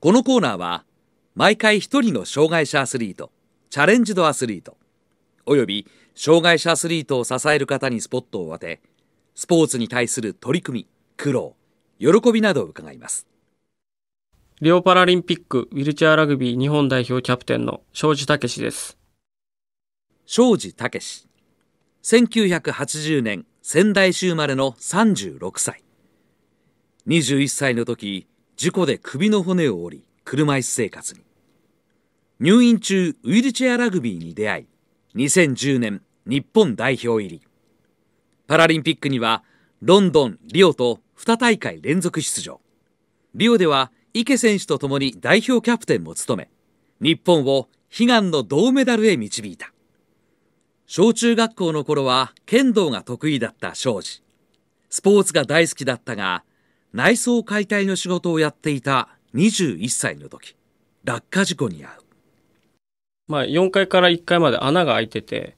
このコーナーは毎回一人の障害者アスリートチャレンジドアスリートおよび障害者アスリートを支える方にスポットを当てスポーツに対する取り組み苦労喜びなどを伺いますリオパラリンピックウィルチャーラグビー日本代表キャプテンの庄司武史です庄司武史1980年仙台市生まれの36歳21歳の時事故で首の骨を折り、車椅子生活に。入院中、ウィルチェアラグビーに出会い、2010年、日本代表入り。パラリンピックには、ロンドン、リオと2大会連続出場。リオでは、池選手と共に代表キャプテンも務め、日本を悲願の銅メダルへ導いた。小中学校の頃は剣道が得意だった庄司。スポーツが大好きだったが、内装解体の仕事をやっていた21歳の時、落下事故に遭う。まあ、4階から1階まで穴が開いてて、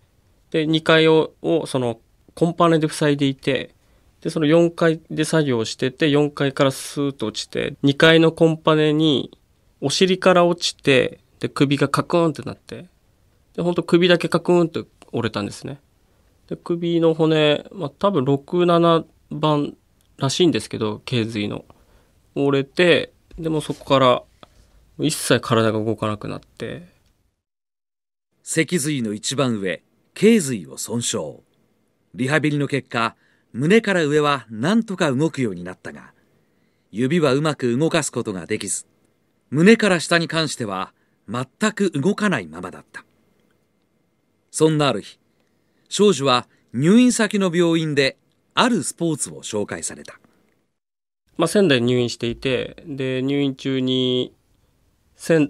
で、2階を、をその、コンパネで塞いでいて、で、その4階で作業してて、4階からスーッと落ちて、2階のコンパネに、お尻から落ちて、で、首がカクンってなって、で、本当首だけカクンって折れたんですね。で、首の骨、まあ、多分6、7番らしいんですけど、頸髄の。折れて、でもそこから一切体が動かなくなって。脊髄の一番上、頸髄を損傷。リハビリの結果、胸から上は何とか動くようになったが、指はうまく動かすことができず、胸から下に関しては全く動かないままだった。そんなある日、少女は入院先の病院であるスポーツを紹介された、まあ、仙台に入院していてで入院中に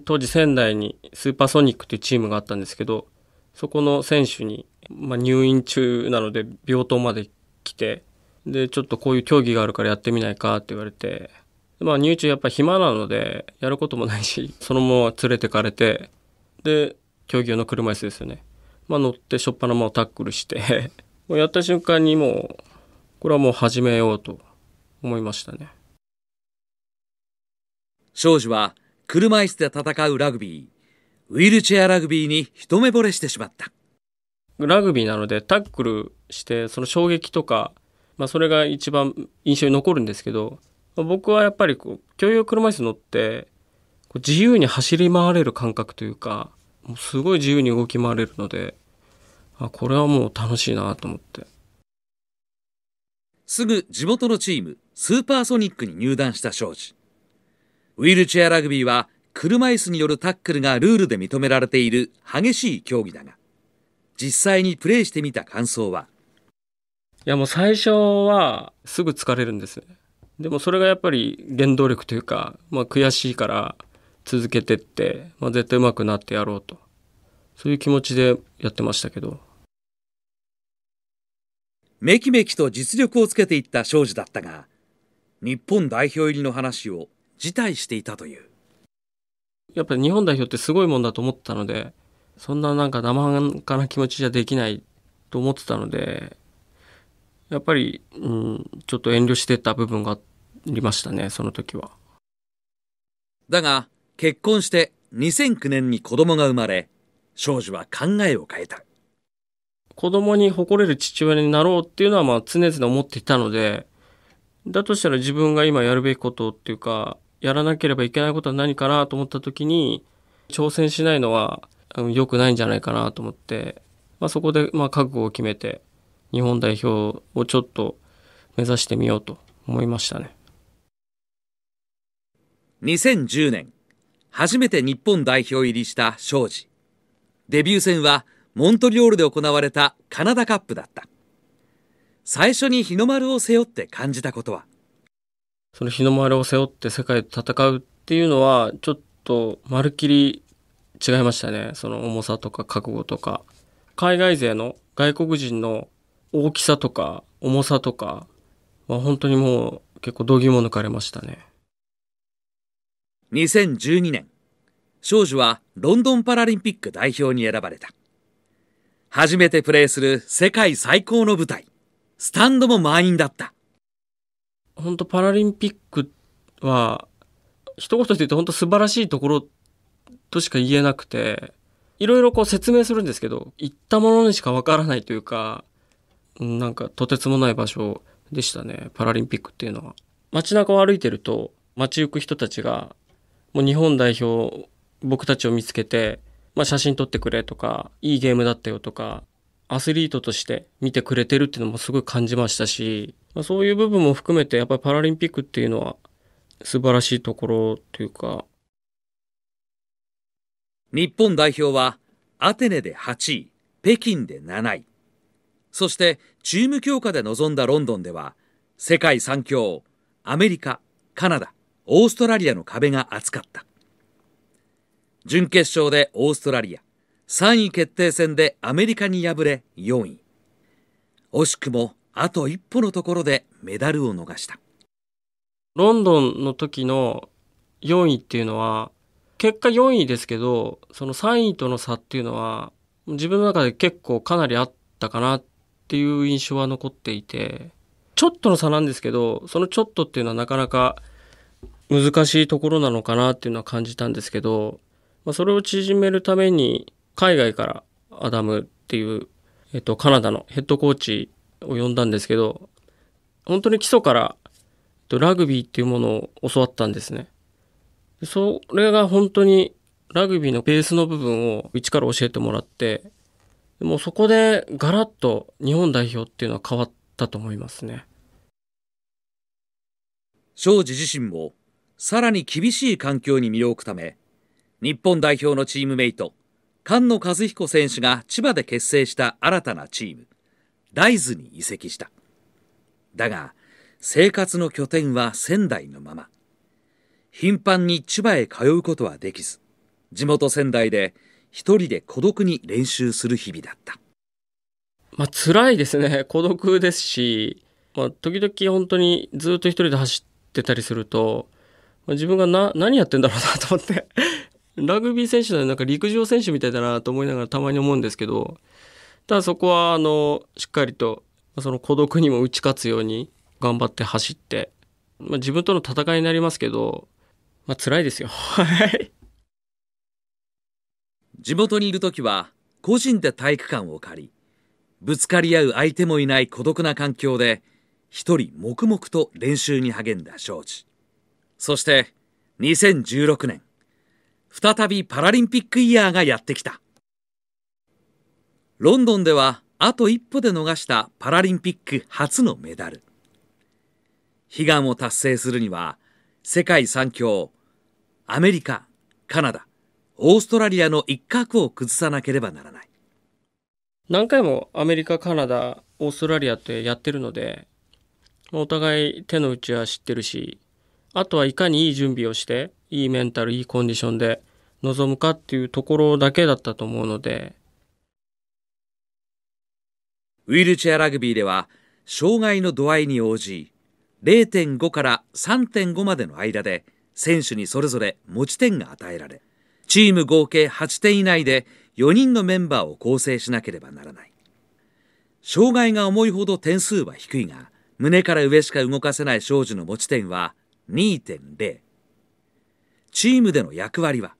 当時仙台にスーパーソニックというチームがあったんですけどそこの選手に、まあ、入院中なので病棟まで来てでちょっとこういう競技があるからやってみないかって言われてまあ入中やっぱ暇なのでやることもないしそのまま連れてかれてで競技用の車椅子ですよね、まあ、乗ってしょっぱなまをタックルして もうやった瞬間にもうこれはもう始めようと思いましたね。庄司は車椅子で戦うラグビー、ウィルチェアラグビーに一目惚れしてしまった。ラグビーなのでタックルしてその衝撃とか、まあ、それが一番印象に残るんですけど僕はやっぱりこう共用車椅子乗ってこう自由に走り回れる感覚というかもうすごい自由に動き回れるのであこれはもう楽しいなと思ってすぐ地元のチームスーパーソニックに入団した庄司ウィルチェアラグビーは車椅子によるタックルがルールで認められている激しい競技だが実際にプレーしてみた感想はいやもう最初はすぐ疲れるんですでもそれがやっぱり原動力というか、まあ、悔しいから続けてって、まあ、絶対うまくなってやろうとそういう気持ちでやってましたけどめきめきと実力をつけていった庄司だったが日本代表入りの話を辞退していたというやっぱり日本代表ってすごいもんだと思ってたのでそんななんか生半可な気持ちじゃできないと思ってたのでやっぱり、うん、ちょっと遠慮してた部分がありましたねその時はだが結婚して2009年に子供が生まれ少女は考えを変えた子供に誇れる父親になろうっていうのはまあ常々思っていたので、だとしたら自分が今やるべきことっていうか、やらなければいけないことは何かなと思った時に、挑戦しないのは良くないんじゃないかなと思って、まあ、そこでまあ覚悟を決めて、日本代表をちょっと目指してみようと思いましたね。2010年、初めて日本代表入りした庄司。デビュー戦はモントリオールで行われたカナダカップだった最初に日の丸を背負って感じたことはその日の丸を背負って世界と戦うっていうのはちょっとまるっきり違いましたねその重さとか覚悟とか海外勢の外国人の大きさとか重さとかは本当にもう結構度肝抜かれましたね2012年少女はロンドンパラリンピック代表に選ばれた初めてプレーする世界最高の舞台。スタンドも満員だった。本当パラリンピックは、一言で言うと本当素晴らしいところとしか言えなくて、いろいろこう説明するんですけど、行ったものにしかわからないというか、なんかとてつもない場所でしたね、パラリンピックっていうのは。街中を歩いてると、街行く人たちが、もう日本代表、僕たちを見つけて、まあ、写真撮ってくれとか、いいゲームだったよとか、アスリートとして見てくれてるっていうのもすごい感じましたし、まあ、そういう部分も含めてやっぱりパラリンピックっていうのは素晴らしいところというか。日本代表はアテネで8位、北京で7位。そしてチーム強化で臨んだロンドンでは世界3強、アメリカ、カナダ、オーストラリアの壁が厚かった。準決勝でオーストラリア3位決定戦でアメリカに敗れ4位惜しくもあと一歩のところでメダルを逃したロンドンの時の4位っていうのは結果4位ですけどその3位との差っていうのは自分の中で結構かなりあったかなっていう印象は残っていてちょっとの差なんですけどそのちょっとっていうのはなかなか難しいところなのかなっていうのは感じたんですけどまあ、それを縮めるために、海外からアダムっていう、えっと、カナダのヘッドコーチを呼んだんですけど、本当に基礎から、ラグビーっていうものを教わったんですね。それが本当にラグビーのベースの部分を一から教えてもらって、もうそこでガラッと日本代表っていうのは変わったと思いますね。庄司自身もさらに厳しい環境に身を置くため、日本代表のチームメイト菅野和彦選手が千葉で結成した新たなチームライズに移籍しただが生活の拠点は仙台のまま頻繁に千葉へ通うことはできず地元仙台で一人で孤独に練習する日々だったまあ辛いですね孤独ですし、まあ、時々本当にずっと一人で走ってたりすると、まあ、自分がな何やってんだろうなと思ってラグビー選手のなんか陸上選手みたいだなと思いながらたまに思うんですけど、ただそこはあの、しっかりと、その孤独にも打ち勝つように頑張って走って、まあ、自分との戦いになりますけど、まあ、辛いですよ。はい。地元にいる時は、個人で体育館を借り、ぶつかり合う相手もいない孤独な環境で、一人黙々と練習に励んだ庄司。そして、2016年。再びパラリンピックイヤーがやってきたロンドンではあと一歩で逃したパラリンピック初のメダル悲願を達成するには世界三強アメリカカナダオーストラリアの一角を崩さなければならない何回もアメリカカナダオーストラリアってやってるのでお互い手の内は知ってるしあとはいかにいい準備をしていいメンタル、いいコンディションで臨むかっていうところだけだったと思うので。ウィルチェアラグビーでは、障害の度合いに応じ、0.5から3.5までの間で、選手にそれぞれ持ち点が与えられ、チーム合計8点以内で4人のメンバーを構成しなければならない。障害が重いほど点数は低いが、胸から上しか動かせない少女の持ち点は2.0。チームでの役割は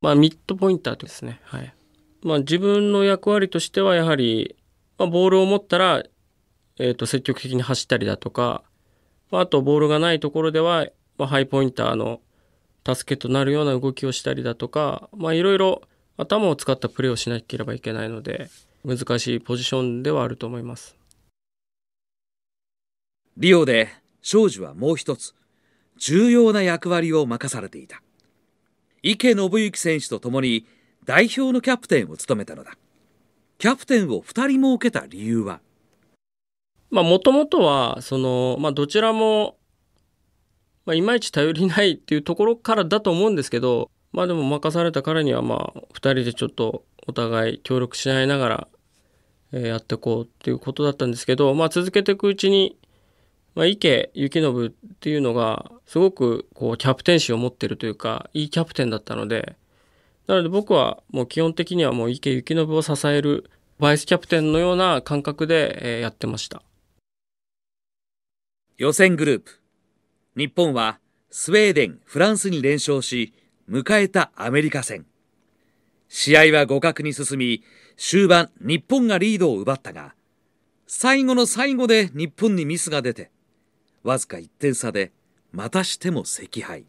まあ、ミッドポインターですね。はい。まあ、自分の役割としてはやはり、まあ、ボールを持ったら、えっ、ー、と、積極的に走ったりだとか、まあ、あと、ボールがないところでは、まあ、ハイポインターの助けとなるような動きをしたりだとか、まあ、いろいろ頭を使ったプレーをしなければいけないので、難しいポジションではあると思います。リオで、庄司はもう一つ、重要な役割を任されていた池信行選手とともに代表のキャプテンを務めたのだキャプテンを2人設けた理由はもともとはその、まあ、どちらも、まあ、いまいち頼りないっていうところからだと思うんですけど、まあ、でも任された彼には、まあ、2人でちょっとお互い協力し合いながら、えやっていこうっていうことだったんですけど、まあ、続けていくうちにまあ、池幸信っていうのが、すごくこう、キャプテン心を持ってるというか、いいキャプテンだったので、なので僕はもう基本的にはもう池幸信を支える、バイスキャプテンのような感覚でやってました。予選グループ。日本はスウェーデン、フランスに連勝し、迎えたアメリカ戦。試合は互角に進み、終盤日本がリードを奪ったが、最後の最後で日本にミスが出て、わずか1点差でまたしても惜敗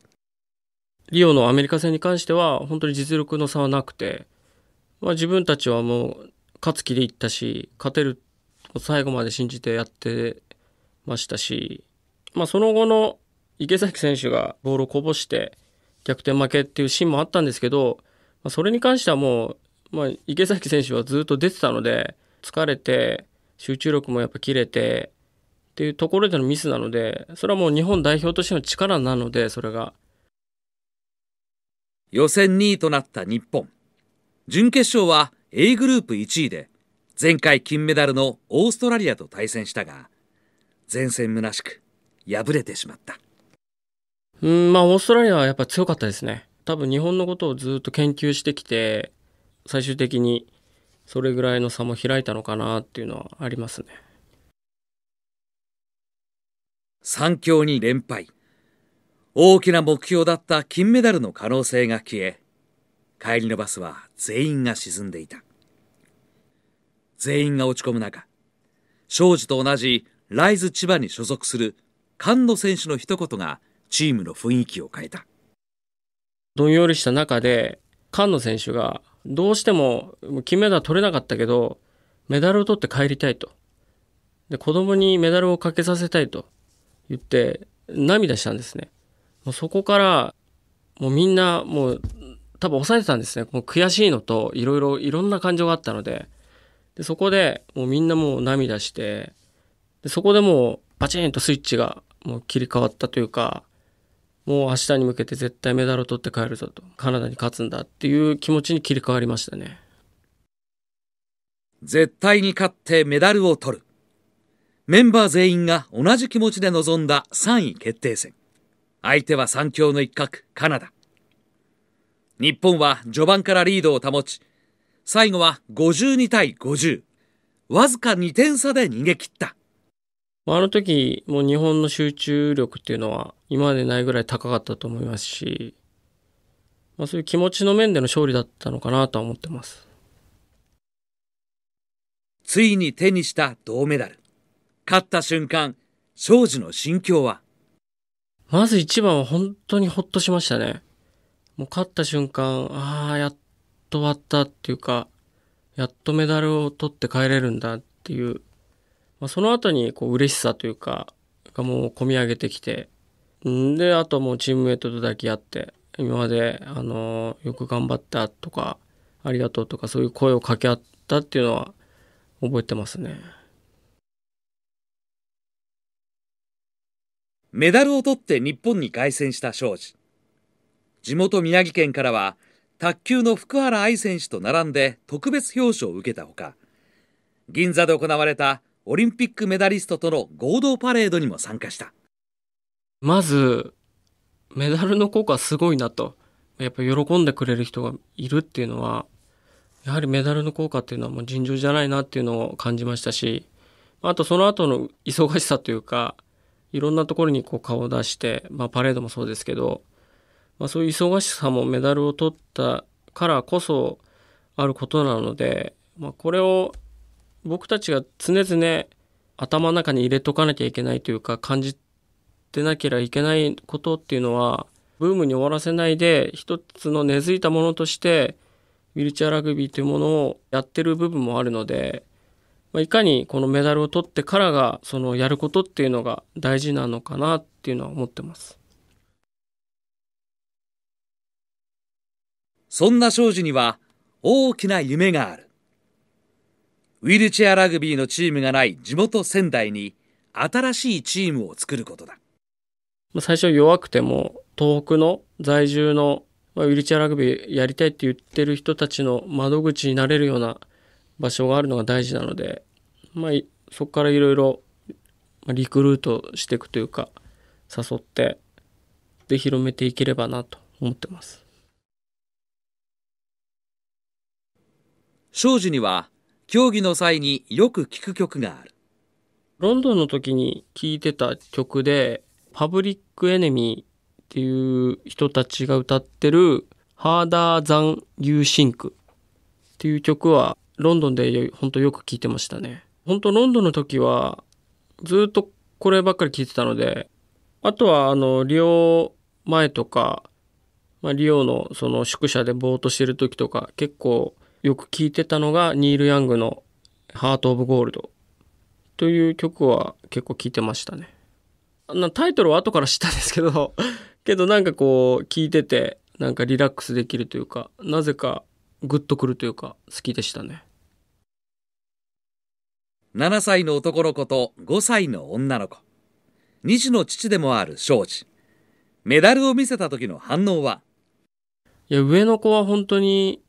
リオのアメリカ戦に関しては本当に実力の差はなくて、まあ、自分たちはもう勝つ気でいったし勝てる最後まで信じてやってましたし、まあ、その後の池崎選手がボールをこぼして逆転負けっていうシーンもあったんですけど、まあ、それに関してはもう、まあ、池崎選手はずっと出てたので疲れて集中力もやっぱ切れてっていうところでのミスなので、それはもう日本代表としての力なので、それが。予選2位となった日本。準決勝は A グループ1位で、前回金メダルのオーストラリアと対戦したが、前線虚しく敗れてしまった。うん、まあオーストラリアはやっぱ強かったですね。多分日本のことをずっと研究してきて、最終的にそれぐらいの差も開いたのかなっていうのはありますね。3強に連敗大きな目標だった金メダルの可能性が消え帰りのバスは全員が沈んでいた全員が落ち込む中庄司と同じライズ千葉に所属する菅野選手の一言がチームの雰囲気を変えたどんよりした中で菅野選手がどうしても金メダル取れなかったけどメダルを取って帰りたいとで子供にメダルをかけさせたいと言って涙したんですね。もうそこから、もうみんなもう多分抑えてたんですね。もう悔しいのといろいろいろんな感情があったので。で、そこでもうみんなもう涙して、でそこでもうバチンとスイッチがもう切り替わったというか、もう明日に向けて絶対メダルを取って帰るぞと、カナダに勝つんだっていう気持ちに切り替わりましたね。絶対に勝ってメダルを取る。メンバー全員が同じ気持ちで臨んだ3位決定戦。相手は3強の一角、カナダ。日本は序盤からリードを保ち、最後は52対50。わずか2点差で逃げ切った。あの時、もう日本の集中力っていうのは今までないぐらい高かったと思いますし、まあ、そういう気持ちの面での勝利だったのかなとは思ってます。ついに手にした銅メダル。勝った瞬間、庄司の心境はまず一番は本当にほっとしましたね。もう勝った瞬間、ああ、やっと終わったっていうか、やっとメダルを取って帰れるんだっていう、まあ、その後にこう嬉しさというか、がもう込み上げてきて、んで、あともうチームメイトと抱き合って、今まで、あのー、よく頑張ったとか、ありがとうとか、そういう声を掛け合ったっていうのは覚えてますね。メダルを取って日本に凱旋した庄司地元宮城県からは卓球の福原愛選手と並んで特別表彰を受けたほか銀座で行われたオリンピックメダリストとの合同パレードにも参加したまずメダルの効果すごいなとやっぱ喜んでくれる人がいるっていうのはやはりメダルの効果っていうのはもう尋常じゃないなっていうのを感じましたしあとその後の忙しさというかいろんなところにこう顔を出して、まあ、パレードもそうですけど、まあ、そういう忙しさもメダルを取ったからこそあることなので、まあ、これを僕たちが常々頭の中に入れとかなきゃいけないというか感じてなければいけないことっていうのはブームに終わらせないで一つの根付いたものとしてウィルチャーラグビーというものをやってる部分もあるのでまあ、いかにこのメダルを取ってからがそのやることっていうのが大事なのかなっていうのは思ってますそんな庄司には大きな夢があるウィルチェアラグビーのチームがない地元仙台に新しいチームを作ることだ最初弱くても東北の在住のウィルチェアラグビーやりたいって言ってる人たちの窓口になれるような場所があるのが大事なので、まあ、そこからいろいろリクルートしていくというか、誘って、で、広めていければなと思ってます。庄司には、競技の際によく聴く曲がある。ロンドンの時に聴いてた曲で、パブリックエネミーっていう人たちが歌ってる、ハーダーザン・ユーシンクっていう曲はロンドンで本当よく聞いてましたね。本当ロンドンの時はずっとこればっかり聞いてたので、あとはあの、リオ前とか、まあ、リオのその宿舎でぼーっとしてる時とか結構よく聴いてたのがニール・ヤングの「ハート・オブ・ゴールド」という曲は結構聴いてましたね。タイトルは後から知ったんですけど けどなんかこう聴いててなんかリラックスできるというかなぜかグッとくるというか好きでしたね。7歳の男の子と5歳の女の子2児の父でもある庄司メダルを見せた時の反応はいや上の子は本当に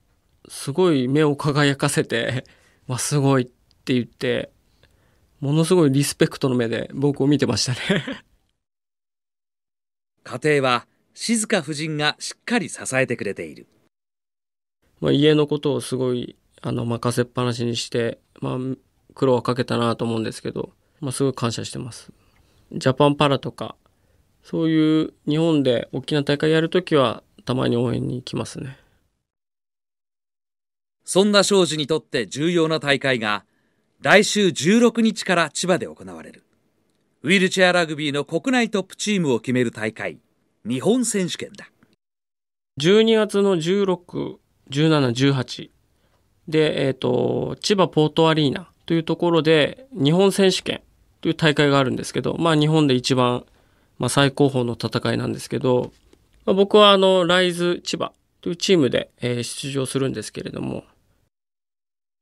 すごい目を輝かせて「わすごい」って言ってものすごいリスペクトの目で僕を見てましたね 家庭は静香夫人がしっかり支えてくれている、まあ、家のことをすごいあの任せっぱなしにして、まあ、苦労はかけたなと思うんですけど、まあ、すごい感謝してます。ジャパンパラとか、そういう日本で大きな大会やるときは、たまに応援にきますね。そんな庄司にとって重要な大会が、来週16日から千葉で行われる。ウィルチェアラグビーの国内トップチームを決める大会、日本選手権だ。12月の16、17、18で、えっ、ー、と、千葉ポートアリーナというところで、日本選手権という大会があるんですけど、まあ日本で一番、まあ最高峰の戦いなんですけど、まあ、僕はあの、ライズ千葉というチームで、えー、出場するんですけれども。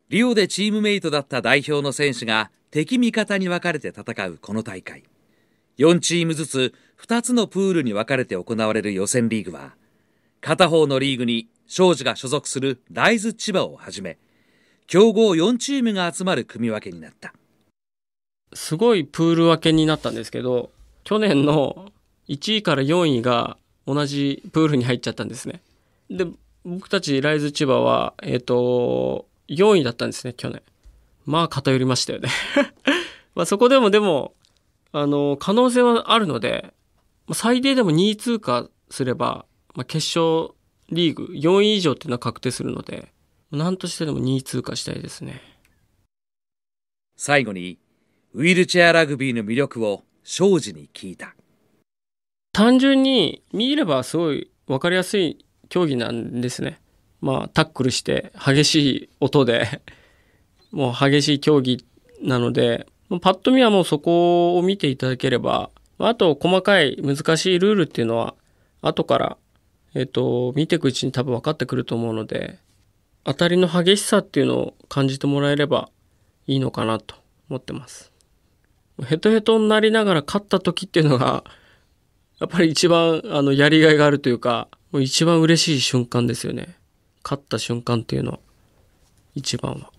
リオでチームメイトだった代表の選手が敵味方に分かれて戦うこの大会。4チームずつ2つのプールに分かれて行われる予選リーグは、片方のリーグに庄司が所属するライズ千葉をはじめ、強豪4チームが集まる組分けになったすごいプール分けになったんですけど去年の1位から4位が同じプールに入っちゃったんですねで僕たちライズ千葉はえっ、ー、と4位だったんですね去年まあ偏りましたよね まあそこでもでもあの可能性はあるので最低でも2位通過すれば、まあ、決勝リーグ4位以上っていうのは確定するので何としてでも2位通過したいですね。最後に、ウィルチェアラグビーの魅力を庄司に聞いた。単純に見ればすごい分かりやすい競技なんですね。まあ、タックルして激しい音で もう激しい競技なので、パッと見はもうそこを見ていただければ、あと細かい難しいルールっていうのは、後から、えっ、と、見ていくうちに多分分かってくると思うので、当たりの激しさっていうのを感じてもらえればいいのかなと思ってます。ヘトヘトになりながら勝った時っていうのが、やっぱり一番あのやりがいがあるというか、もう一番嬉しい瞬間ですよね。勝った瞬間っていうのは、一番は。